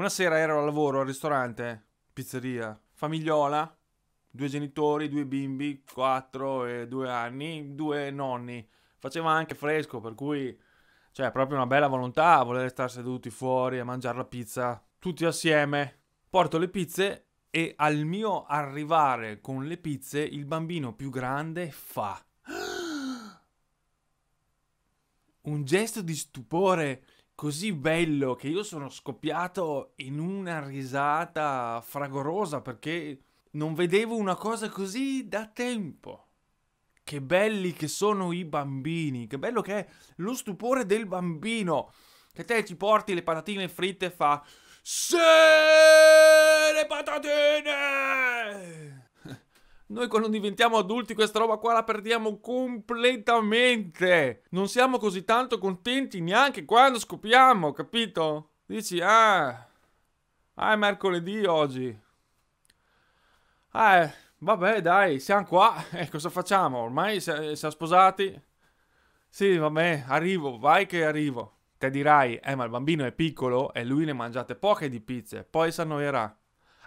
Una sera ero al lavoro al ristorante, pizzeria, famigliola, due genitori, due bimbi, 4 e 2 anni, due nonni. Faceva anche fresco, per cui cioè proprio una bella volontà a voler stare seduti fuori a mangiare la pizza tutti assieme. Porto le pizze e al mio arrivare con le pizze il bambino più grande fa un gesto di stupore così bello che io sono scoppiato in una risata fragorosa perché non vedevo una cosa così da tempo. Che belli che sono i bambini, che bello che è lo stupore del bambino. Che te ci porti le patatine fritte e fa... Sì, le patatine! Noi quando diventiamo adulti questa roba qua la perdiamo completamente. Non siamo così tanto contenti neanche quando scopriamo, capito? Dici, ah, ah è mercoledì oggi. Ah, eh, vabbè dai, siamo qua. E eh, cosa facciamo? Ormai siamo sposati. Sì, vabbè, arrivo, vai che arrivo. Te dirai, eh ma il bambino è piccolo e lui ne mangiate poche di pizze, poi si annoierà.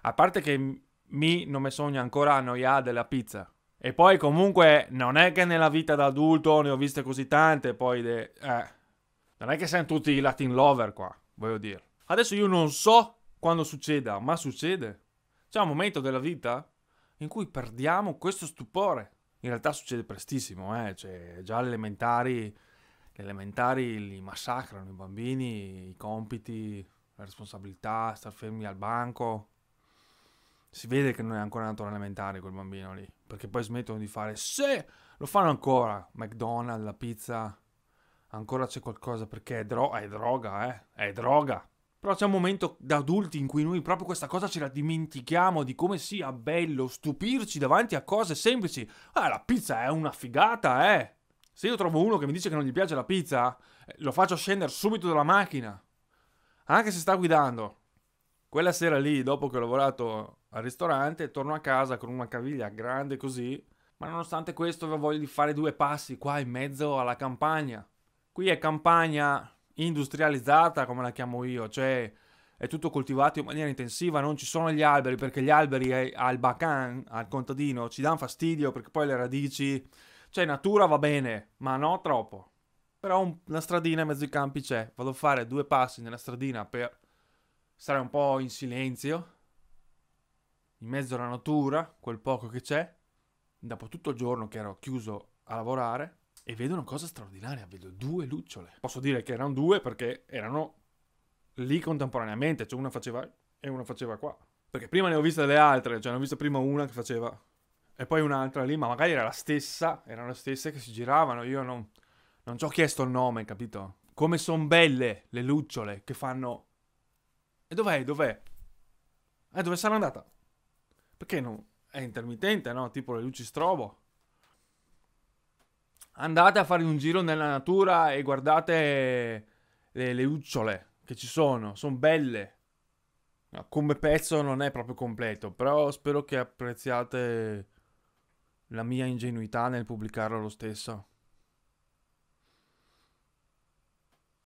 A parte che mi non mi sogno ancora annoiare della pizza. E poi comunque non è che nella vita da adulto ne ho viste così tante, poi de... eh. Non è che siamo tutti i Latin lover qua, voglio dire. Adesso io non so quando succeda, ma succede. C'è un momento della vita in cui perdiamo questo stupore. In realtà succede prestissimo, eh? cioè, già le elementari, gli elementari li massacrano i bambini, i compiti, la responsabilità, star fermi al banco si vede che non è ancora nato all'elementare quel bambino lì, perché poi smettono di fare se lo fanno ancora, McDonald's, la pizza, ancora c'è qualcosa perché è, dro- è droga, eh, è droga. Però c'è un momento da adulti in cui noi proprio questa cosa ce la dimentichiamo di come sia bello stupirci davanti a cose semplici. Ah, la pizza è una figata, eh! Se io trovo uno che mi dice che non gli piace la pizza, eh, lo faccio scendere subito dalla macchina. Anche se sta guidando. Quella sera lì, dopo che ho lavorato al ristorante, torno a casa con una caviglia grande così, ma nonostante questo avevo voglia di fare due passi qua in mezzo alla campagna. Qui è campagna industrializzata, come la chiamo io, cioè è tutto coltivato in maniera intensiva, non ci sono gli alberi perché gli alberi al bacan, al contadino, ci danno fastidio perché poi le radici... Cioè natura va bene, ma no troppo. Però una stradina in mezzo ai campi c'è, vado a fare due passi nella stradina per stare un po' in silenzio in mezzo alla natura, quel poco che c'è, dopo tutto il giorno che ero chiuso a lavorare, e vedo una cosa straordinaria, vedo due lucciole. Posso dire che erano due perché erano lì contemporaneamente, cioè una faceva e una faceva qua. Perché prima ne ho viste delle altre, cioè ne ho vista prima una che faceva e poi un'altra lì, ma magari era la stessa, erano le stesse che si giravano, io non, non ci ho chiesto il nome, capito? Come sono belle le lucciole che fanno... E dov'è? Dov'è? E eh, dove sarà andata? Perché non è intermittente, no? Tipo le luci strobo. Andate a fare un giro nella natura e guardate le, le lucciole che ci sono, sono belle. No, come pezzo non è proprio completo, però spero che apprezziate la mia ingenuità nel pubblicarlo lo stesso.